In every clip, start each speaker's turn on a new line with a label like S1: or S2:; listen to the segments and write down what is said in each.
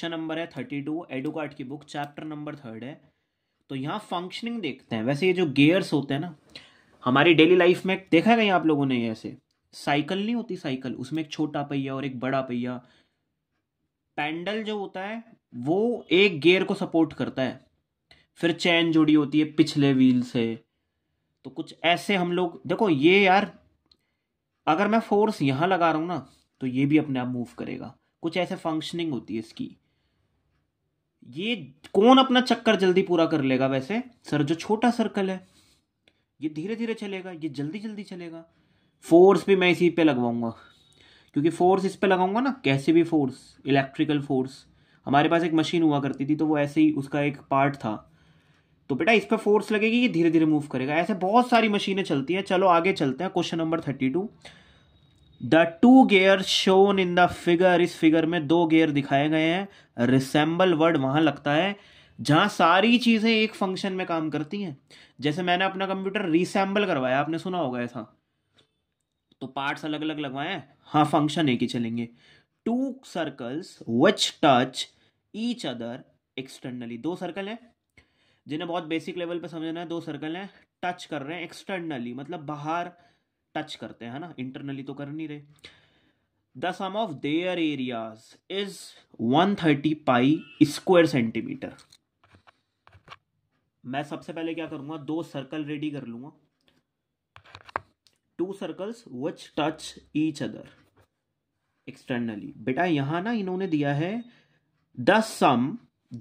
S1: question number है thirty two Educart की book chapter number third है तो यहाँ फंक्शनिंग देखते हैं वैसे ये जो गेयर्स होते हैं ना हमारी डेली लाइफ में देखा गया आप लोगों ने ऐसे साइकिल नहीं होती साइकिल उसमें एक छोटा पहिया और एक बड़ा पहिया पैंडल जो होता है वो एक गेयर को सपोर्ट करता है फिर चैन जुड़ी होती है पिछले व्हील से तो कुछ ऐसे हम लोग देखो ये यार अगर मैं फोर्स यहाँ लगा रहा हूँ ना तो ये भी अपने आप मूव करेगा कुछ ऐसे फंक्शनिंग होती है इसकी ये कौन अपना चक्कर जल्दी पूरा कर लेगा वैसे सर जो छोटा सर्कल है ये धीरे धीरे चलेगा ये जल्दी जल्दी चलेगा फोर्स भी मैं इसी पे लगवाऊंगा क्योंकि फोर्स इस पे लगाऊंगा ना कैसे भी फोर्स इलेक्ट्रिकल फोर्स हमारे पास एक मशीन हुआ करती थी तो वो ऐसे ही उसका एक पार्ट था तो बेटा इस पर फोर्स लगेगी ये धीरे धीरे मूव करेगा ऐसे बहुत सारी मशीनें चलती हैं चलो आगे चलते हैं question number thirty two the two gear shown in the figure इस फिगर में दो गेयर दिखाए गए हैं रिसेंबल वर्ड वहां लगता है जहां सारी चीजें एक फंक्शन में काम करती हैं जैसे मैंने अपना कंप्यूटर रिसेंबल करवाया आपने सुना होगा ऐसा तो पार्ट्स अलग अलग लगवाए हाँ फंक्शन एक ही चलेंगे two circles which touch each other externally दो सर्कल हैं जिन्हें बहुत बेसिक लेवल पर समझना है दो सर्कल हैं टच कर रहे हैं एक्सटर्नली मतलब बाहर टच करते हैं ना इंटरनली तो कर नहीं रहे the sum of their areas is 130 pi square centimetre मैं सबसे पहले क्या करूंगा दो सर्कल रेडी कर लूंगा two circles which touch each other externally बेटा यहां ना इन्होंने दिया है the sum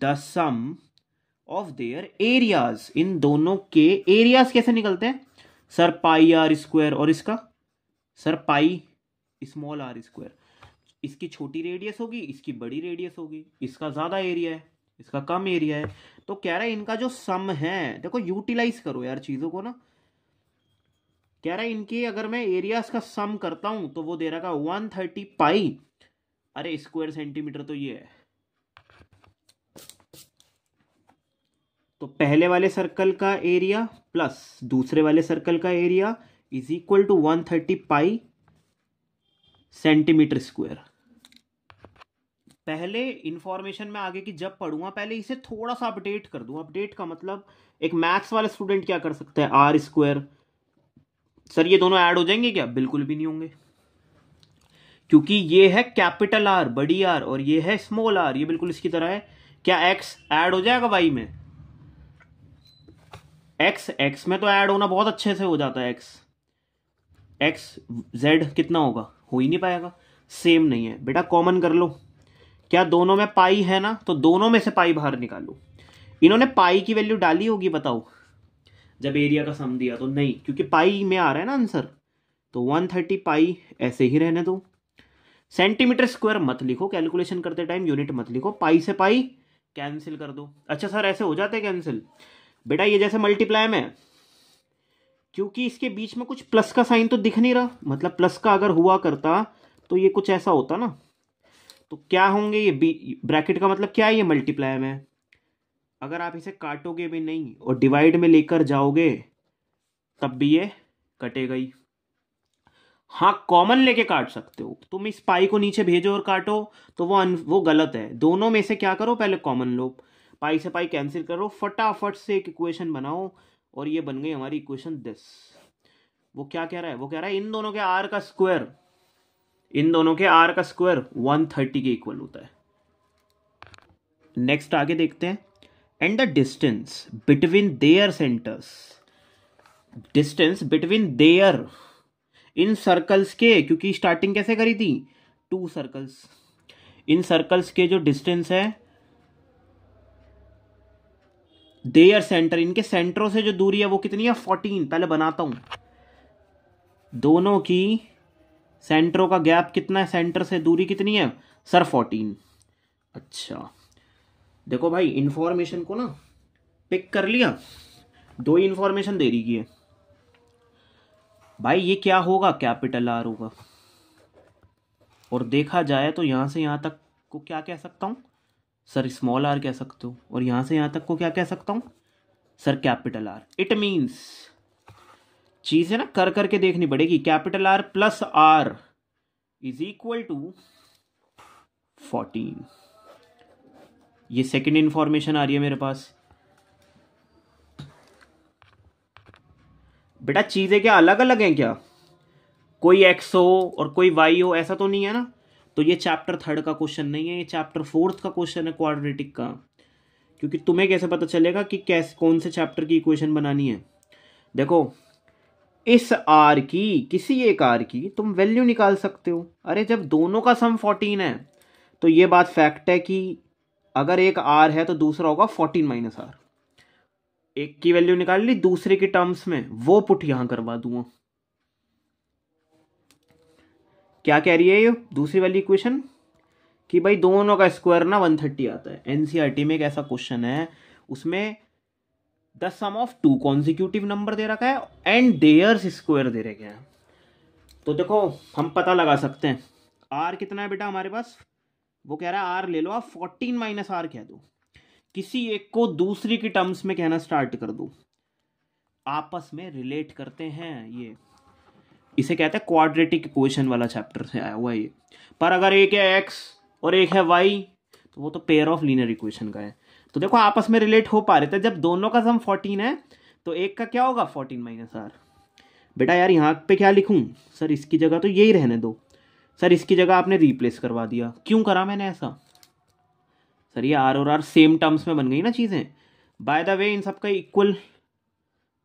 S1: the sum of their areas इन दोनों के एरियाज कैसे निकलते हैं सर पाई आर स्क्वायर और इसका sir pi small r square इसकी छोटी रेडियस होगी इसकी बड़ी रेडियस होगी इसका ज़्यादा एरिया है इसका कम एरिया है तो कह रहा है इनका जो सम है देखो यूटिलाइज करो यार चीज़ों को ना कह रहा है इनकी अगर मैं एरिया का सम करता हूँ तो वो दे रहा था वन थर्टी पाई अरे स्क्वायर सेंटीमीटर तो ये है तो पहले वाले सर्कल का एरिया प्लस दूसरे वाले सर्कल का area is equal to one thirty pi centimetre square पहले इंफॉर्मेशन में आगे की जब पढ़ूंगा पहले इसे थोड़ा सा अपडेट कर दूं अपडेट का मतलब एक मैथ्स वाला स्टूडेंट क्या कर सकता है आर स्क्वायर सर ये दोनों ऐड हो जाएंगे क्या बिल्कुल भी नहीं होंगे क्योंकि ये है कैपिटल आर बड़ी आर और ये है स्मॉल आर ये बिल्कुल इसकी तरह है क्या एक्स ऐड हो जाएगा वाई में एक्स एक्स में तो ऐड होना बहुत अच्छे से हो जाता है एक्स एक्स जेड कितना होगा हो ही नहीं पाएगा सेम नहीं है बेटा कॉमन कर लो क्या दोनों में पाई है ना तो दोनों में से पाई बाहर निकालो इन्होंने पाई की वैल्यू डाली होगी बताओ जब एरिया का सम दिया तो नहीं क्योंकि पाई में आ रहा है ना आंसर तो वन थर्टी पाई ऐसे ही रहने दो सेंटीमीटर स्क्वायर मत लिखो कैलकुलेशन करते टाइम यूनिट मत लिखो पाई से पाई कैंसिल कर दो अच्छा सर ऐसे हो जाते कैंसिल बेटा ये जैसे मल्टीप्लाई में क्योंकि इसके बीच में कुछ प्लस का साइन तो दिख नहीं रहा मतलब प्लस का अगर हुआ करता तो ये कुछ ऐसा होता ना तो क्या होंगे ये ब्रैकेट का मतलब क्या है ये मल्टीप्लाई में अगर आप इसे काटोगे भी नहीं और डिवाइड में लेकर जाओगे तब भी ये कटेगा ही हाँ कॉमन लेके काट सकते हो तुम इस पाई को नीचे भेजो और काटो तो वो अन वो गलत है दोनों में से क्या करो पहले कॉमन लोग पाई से पाई कैंसिल करो फटाफट से एक इक्वेशन बनाओ और ये बन गई हमारी इक्वेशन दिस वो क्या कह रहा है वो कह रहा है इन दोनों के आर का स्क्वायर इन दोनों के आर का स्क्वायर 130 के इक्वल होता है नेक्स्ट आगे देखते हैं and the distance between their centres distance between their इन सर्कल्स के क्योंकि स्टार्टिंग कैसे करी थी टू सर्कल्स इन सर्कल्स के जो डिस्टेंस है देयर सेंटर इनके सेंटरों से जो दूरी है वो कितनी है फोर्टीन पहले बनाता हूं दोनों की सेंटरों का गैप कितना है सेंटर से दूरी कितनी है सर फोर्टीन अच्छा देखो भाई इंफॉर्मेशन को ना पिक कर लिया दो ही इंफॉर्मेशन दे रही है भाई ये क्या होगा कैपिटल आर होगा और देखा जाए तो यहां से यहां तक को क्या कह सकता हूं सर स्मॉल आर कह सकते हो और यहां से यहां तक को क्या कह सकता हूं sir capital R it means चीज़ें ना कर करके देखनी पड़ेगी capital R plus r is equal to fourteen ये सेकंड इंफॉर्मेशन आ रही है मेरे पास बेटा चीज़ें क्या अलग अलग हैं क्या कोई एक्स हो और कोई वाई हो ऐसा तो नहीं है ना तो ये चैप्टर थर्ड का क्वेश्चन नहीं है ये चैप्टर फोर्थ का क्वेश्चन है क्वाड्रेटिक का क्योंकि तुम्हें कैसे पता चलेगा कि कैसे कौन से चैप्टर की इक्वेशन बनानी है देखो इस आर की किसी एक आर की तुम वैल्यू निकाल सकते हो अरे जब दोनों का सम फोर्टीन है तो ये बात फैक्ट है कि अगर एक आर है तो दूसरा होगा फोर्टीन माइनस आर एक की वैल्यू निकाल ली दूसरे की टर्म्स में वो पुट यहाँ करवा दूंगा क्या कह रही है ये दूसरी वाली इक्वेशन कि भाई दोनों का स्क्वायर ना वन थर्टी आता है एनसीईआरटी e में एक ऐसा क्वेश्चन है उसमें the sum of two consecutive number दे रखा है एंड देयर्स स्क्वायर दे रखे हैं तो देखो हम पता लगा सकते हैं आर कितना है बेटा हमारे पास वो कह रहा है आर ले लो आप फोर्टीन माइनस आर कह दो किसी एक को दूसरी की टर्म्स में कहना स्टार्ट कर दो आपस में रिलेट करते हैं ये इसे कहते हैं क्वाड्रेटिक इक्वेशन वाला चैप्टर से आया हुआ ये पर अगर एक है एक्स और एक है वाई तो वो तो पेयर ऑफ लीनर इक्वेशन का है तो देखो आपस में रिलेट हो पा रहे थे जब दोनों का सम फोर्टीन है तो एक का क्या होगा फोर्टीन माइनस आर बेटा यार यहाँ पे क्या लिखूँ सर इसकी जगह तो यही रहने दो सर इसकी जगह आपने रिप्लेस करवा दिया क्यों करा मैंने ऐसा सर ये आर और आर सेम टर्म्स में बन गई ना चीज़ें बाय द वे इन सब का इक्वल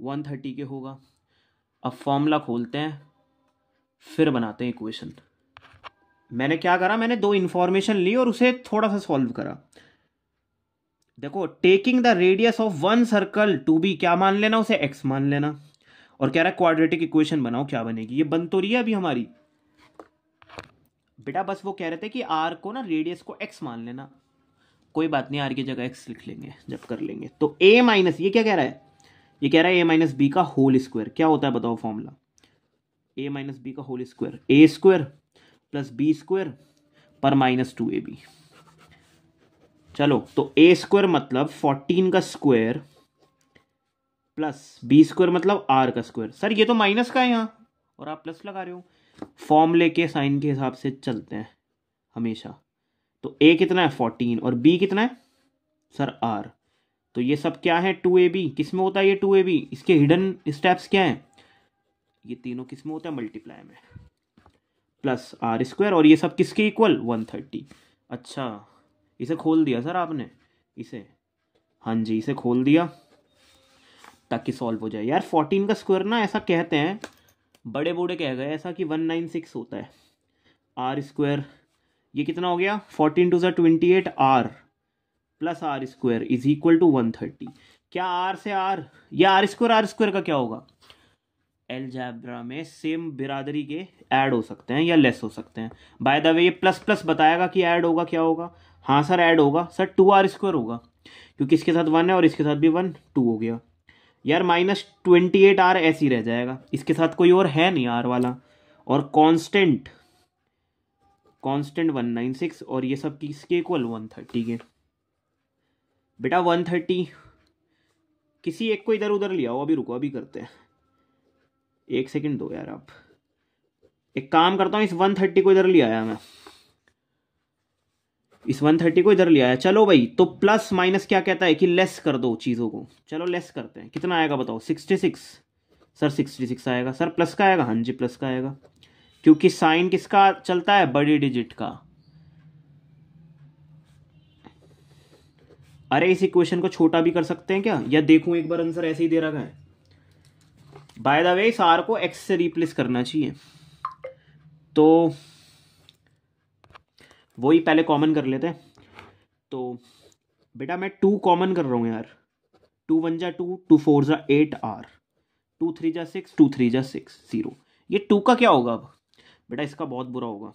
S1: वन थर्टी के होगा अब फॉर्मूला खोलते हैं फिर बनाते हैं इक्वेशन मैंने क्या करा मैंने दो इन्फॉर्मेशन ली और उसे थोड़ा सा सॉल्व करा देखो taking the radius of one circle to be क्या मान लेना उसे एक्स मान लेना और कह रहा है क्वाड्रेटिक इक्वेशन बनाओ क्या बनेगी ये बन तो रही है अभी हमारी बेटा बस वो कह रहे थे कि आर को ना रेडियस को एक्स मान लेना कोई बात नहीं आर की जगह एक्स लिख लेंगे जब कर लेंगे तो ए माइनस ये क्या कह रहा है ये कह रहा है ए माइनस बी का होल स्क्वायर क्या होता है बताओ फॉर्मूला ए माइनस बी का whole square A square plus B square पर माइनस टू ए बी चलो तो ए स्क्वायर मतलब फोर्टीन का स्क्वायर प्लस बी स्क्वायर मतलब आर का स्क्वायर सर ये तो माइनस का है यहाँ और आप प्लस लगा रहे हो फॉर्म लेके साइन के हिसाब से चलते हैं हमेशा तो ए कितना है फोर्टीन और बी कितना है सर आर तो ये सब क्या है टू ए बी किस में होता है ये टू ए बी इसके हिडन स्टेप्स क्या हैं ये तीनों किस में होता है मल्टीप्लाई में प्लस आर स्क्वायर और ये सब किसके इक्वल वन थर्टी अच्छा इसे खोल दिया सर आपने इसे हाँ जी इसे खोल दिया ताकि सॉल्व हो जाए यार फोर्टीन का स्क्वायर ना ऐसा कहते हैं बड़े बूढ़े कह गए ऐसा कि वन नाइन सिक्स होता है आर स्क्वायर ये कितना हो गया फोर्टीन टू ज़ा twenty eight r plus r square is equal to one thirty क्या आर से आर या आर स्क्वायर आर स्क्वायर का क्या होगा एलजैब्रा में सेम बिरादरी के ऐड हो सकते हैं या लेस हो सकते हैं बाय द वे ये प्लस प्लस बताएगा कि ऐड होगा क्या होगा हाँ सर ऐड होगा सर टू आर स्क्वायर होगा क्योंकि इसके साथ वन है और इसके साथ भी वन टू हो गया यार माइनस ट्वेंटी एट आर ऐसे ही रह जाएगा इसके साथ कोई और है नहीं आर वाला और constant constant one nine six और ये सब किसके इक्वल वन थर्टी के बेटा वन थर्टी किसी एक को इधर उधर लिया हो अभी रुको अभी करते हैं एक सेकंड दो यार आप एक काम करता हूँ इस वन थर्टी को इधर ले आया मैं इस वन थर्टी को इधर ले आया चलो भाई तो प्लस माइनस क्या कहता है कि लेस कर दो चीज़ों को चलो लेस करते हैं कितना आएगा बताओ sixty six sir sixty six आएगा सर प्लस का आएगा हाँ जी प्लस का आएगा क्योंकि साइन किसका चलता है बड़ी डिजिट का अरे इस इक्वेशन को छोटा भी कर सकते हैं क्या या देखूं एक बार आंसर ऐसे ही दे रखा है बाय द वे इस आर को एक्स से रिप्लेस करना चाहिए तो वही पहले कॉमन कर लेते हैं तो बेटा मैं टू कॉमन कर रहा हूँ यार टू वन जा टू टू फोर जा एट आर टू थ्री जा सिक्स टू थ्री जा सिक्स ज़ीरो ये टू का क्या होगा अब बेटा इसका बहुत बुरा होगा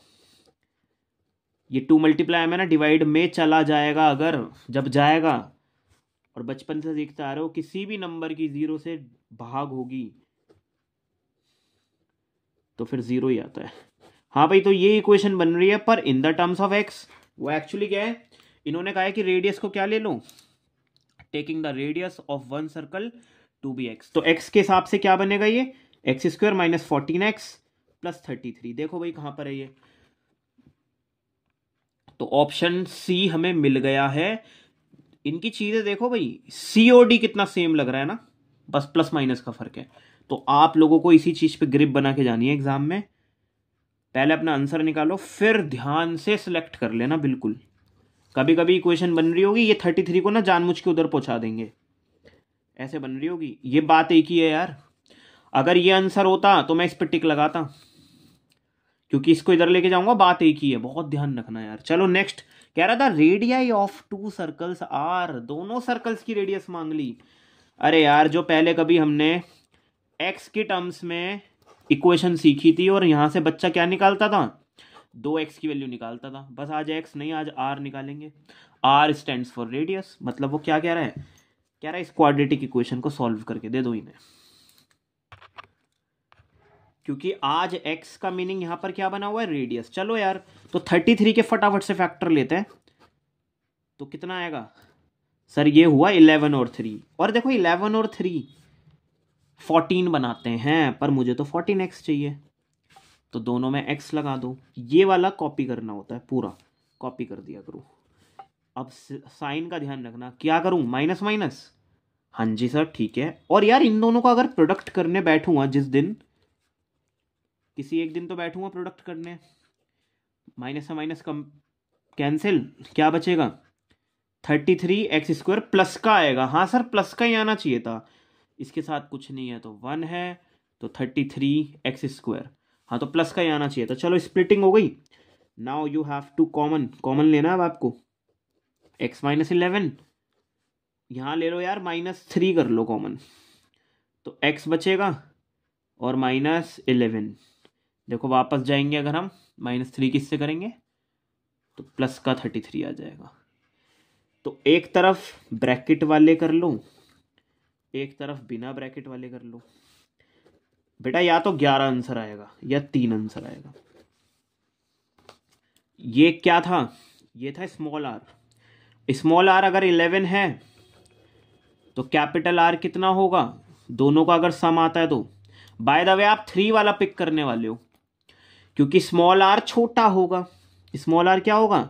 S1: ये टू मल्टीप्लाई में ना डिवाइड में चला जाएगा अगर जब जाएगा और बचपन से देखते आ रहे हो किसी भी नंबर की ज़ीरो से भाग होगी तो फिर जीरो ही आता है हाँ भाई तो ये इक्वेशन बन रही है पर in the terms of x वो एक्चुअली क्या है इन्होंने कहा है कि रेडियस को क्या ले लो taking the radius of one circle to be x तो एक्स के हिसाब से क्या बनेगा ये x square minus fourteen x plus thirty three देखो भाई कहां पर है ये तो ऑप्शन सी हमें मिल गया है इनकी चीज़ें देखो भाई सीओडी कितना सेम लग रहा है ना बस प्लस माइनस का फर्क है तो आप लोगों को इसी चीज़ पे ग्रिप बना के जानी है एग्ज़ाम में पहले अपना आंसर निकालो फिर ध्यान से सिलेक्ट कर लेना बिल्कुल कभी कभी इक्वेशन बन रही होगी ये थर्टी थ्री को ना जानबूझ के उधर पहुंचा देंगे ऐसे बन रही होगी ये बात एक ही है यार अगर ये आंसर होता तो मैं इस पर टिक लगाता क्योंकि इसको इधर लेके जाऊंगा बात एक ही है बहुत ध्यान रखना यार चलो नेक्स्ट कह रहा था radii of two circles are दोनों सर्कल्स की रेडियस मांग ली अरे यार जो पहले कभी हमने एक्स के टर्म्स में इक्वेशन सीखी थी और यहाँ से बच्चा क्या निकालता था दो एक्स की वैल्यू निकालता था बस आज एक्स नहीं आज आर निकालेंगे आर स्टैंड फॉर रेडियस मतलब वो क्या कह रहा है कह रहा है इस क्वाड्रेटिक इक्वेशन को सॉल्व करके दे दो इन्हें क्योंकि आज एक्स का मीनिंग यहां पर क्या बना हुआ है रेडियस चलो यार तो थर्टी थ्री के फटाफट से फैक्टर लेते हैं तो कितना आएगा सर ये हुआ इलेवन और थ्री और देखो इलेवन और थ्री फोर्टीन बनाते हैं पर मुझे तो फोर्टीन एक्स चाहिए तो दोनों में एक्स लगा दो ये वाला कॉपी करना होता है पूरा कॉपी कर दिया करूँ अब साइन का ध्यान रखना क्या करूँ माइनस माइनस हाँ जी सर ठीक है और यार इन दोनों का अगर प्रोडक्ट करने बैठूंगा जिस दिन किसी एक दिन तो बैठूंगा प्रोडक्ट करने माइनस से माइनस कम कैंसिल क्या बचेगा thirty three x square plus का आएगा हाँ सर प्लस का ही आना चाहिए था इसके साथ कुछ नहीं है तो वन है तो थर्टी थ्री एक्स स्क्वायर हाँ तो प्लस का ही आना चाहिए तो चलो स्प्लिटिंग हो गई now you have to common common लेना अब आपको एक्स माइनस इलेवन यहाँ ले लो यार माइनस थ्री कर लो कॉमन तो एक्स बचेगा और माइनस इलेवन देखो वापस जाएंगे अगर हम माइनस थ्री किससे करेंगे तो प्लस का थर्टी थ्री आ जाएगा तो एक तरफ ब्रैकेट वाले कर लो एक तरफ बिना ब्रैकेट वाले कर लो बेटा या तो ग्यारह आंसर आएगा या तीन आंसर आएगा ये क्या था ये था स्मॉल आर स्मॉल आर अगर इलेवन है तो कैपिटल आर कितना होगा दोनों का अगर सम आता है तो बाय द वे आप थ्री वाला पिक करने वाले हो क्योंकि स्मॉल आर छोटा होगा स्मॉल आर क्या होगा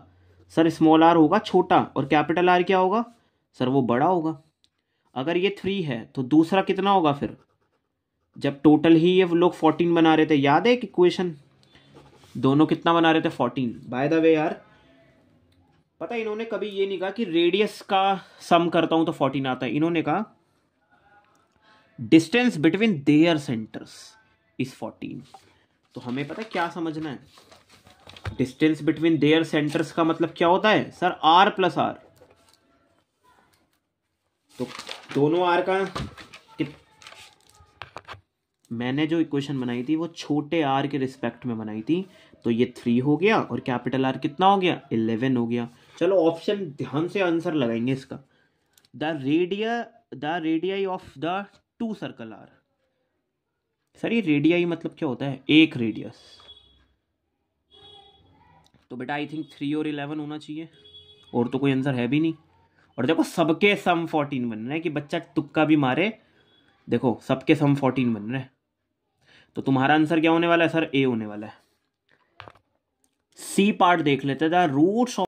S1: सर स्मॉल आर होगा छोटा और कैपिटल आर क्या होगा सर वो बड़ा होगा अगर ये थ्री है तो दूसरा कितना होगा फिर जब टोटल ही ये लोग फोर्टीन बना रहे थे याद है कि क्वेश्चन दोनों कितना बना रहे थे फोर्टीन बाय द वे यार पता है इन्होंने कभी ये नहीं कहा कि रेडियस का सम करता हूं तो फोर्टीन आता है इन्होंने कहा distance between their centres is fourteen तो हमें पता है क्या समझना है डिस्टेंस बिटवीन देयर सेंटर्स का मतलब क्या होता है सर आर प्लस आर तो दोनों आर का मैंने जो इक्वेशन बनाई थी वो छोटे आर के रिस्पेक्ट में बनाई थी तो ये थ्री हो गया और कैपिटल आर कितना हो गया इलेवन हो गया चलो ऑप्शन ध्यान से आंसर लगाएंगे इसका the radia the radii of the two circle are sir ये रेडियाई मतलब क्या होता है एक रेडियस तो बेटा आई थिंक थ्री और इलेवन होना चाहिए और तो कोई आंसर है भी नहीं और देखो सबके सम फोर्टीन बन रहे हैं कि बच्चा तुक्का भी मारे देखो सबके सम फोर्टीन बन रहे हैं तो तुम्हारा आंसर क्या होने वाला है सर ए होने वाला है सी पार्ट देख लेते द रूट्स